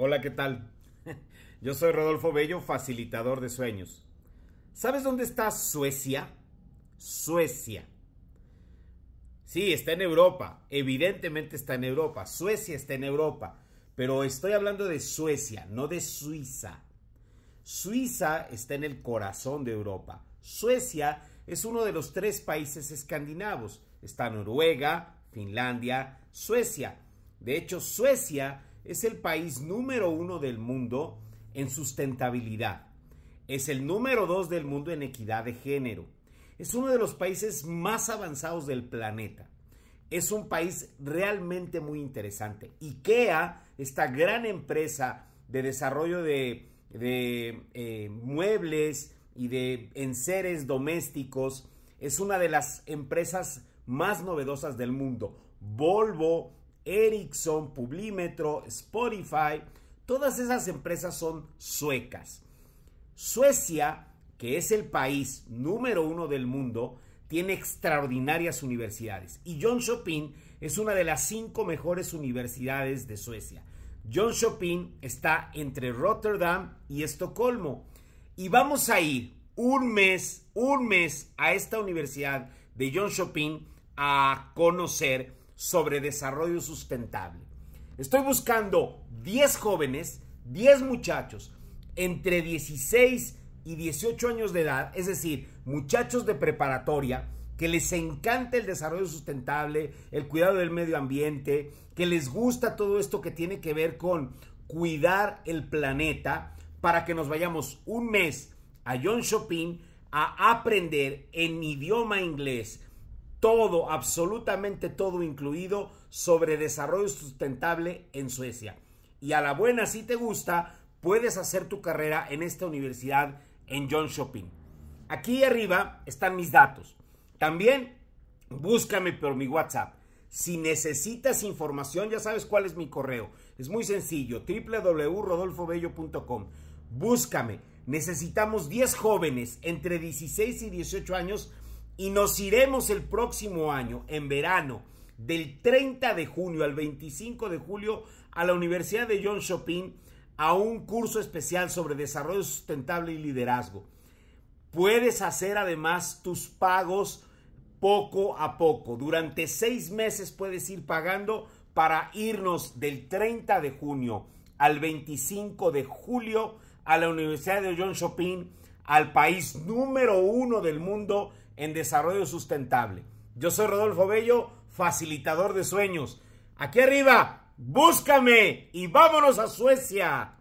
Hola, ¿qué tal? Yo soy Rodolfo Bello, facilitador de sueños. ¿Sabes dónde está Suecia? Suecia. Sí, está en Europa. Evidentemente está en Europa. Suecia está en Europa. Pero estoy hablando de Suecia, no de Suiza. Suiza está en el corazón de Europa. Suecia es uno de los tres países escandinavos. Está Noruega, Finlandia, Suecia. De hecho, Suecia es el país número uno del mundo en sustentabilidad. Es el número dos del mundo en equidad de género. Es uno de los países más avanzados del planeta. Es un país realmente muy interesante. IKEA, esta gran empresa de desarrollo de, eh, muebles y de enseres domésticos, es una de las empresas más novedosas del mundo. Volvo Ericsson, Publimetro, Spotify, todas esas empresas son suecas. Suecia, que es el país número uno del mundo, tiene extraordinarias universidades y John Chopin es una de las cinco mejores universidades de Suecia. John Chopin está entre Rotterdam y Estocolmo y vamos a ir un mes, un mes a esta universidad de John Chopin a conocer sobre desarrollo sustentable. Estoy buscando 10 jóvenes, 10 muchachos entre 16 y 18 años de edad, es decir, muchachos de preparatoria que les encanta el desarrollo sustentable, el cuidado del medio ambiente, que les gusta todo esto que tiene que ver con cuidar el planeta, para que nos vayamos un mes a John Shopping a aprender en idioma inglés todo, absolutamente todo incluido sobre desarrollo sustentable en Suecia. Y a la buena, si te gusta, puedes hacer tu carrera en esta universidad en John Shopping. Aquí arriba están mis datos. También búscame por mi WhatsApp. Si necesitas información, ya sabes cuál es mi correo. Es muy sencillo, www.rodolfobello.com. Búscame. Necesitamos 10 jóvenes entre 16 y 18 años y nos iremos el próximo año, en verano, del 30 de junio al 25 de julio, a la Universidad de John Chopin a un curso especial sobre desarrollo sustentable y liderazgo. Puedes hacer además tus pagos poco a poco. Durante seis meses puedes ir pagando para irnos del 30 de junio al 25 de julio a la Universidad de John Chopin, al país número uno del mundo en Desarrollo Sustentable. Yo soy Rodolfo Bello, facilitador de sueños. Aquí arriba, búscame y vámonos a Suecia.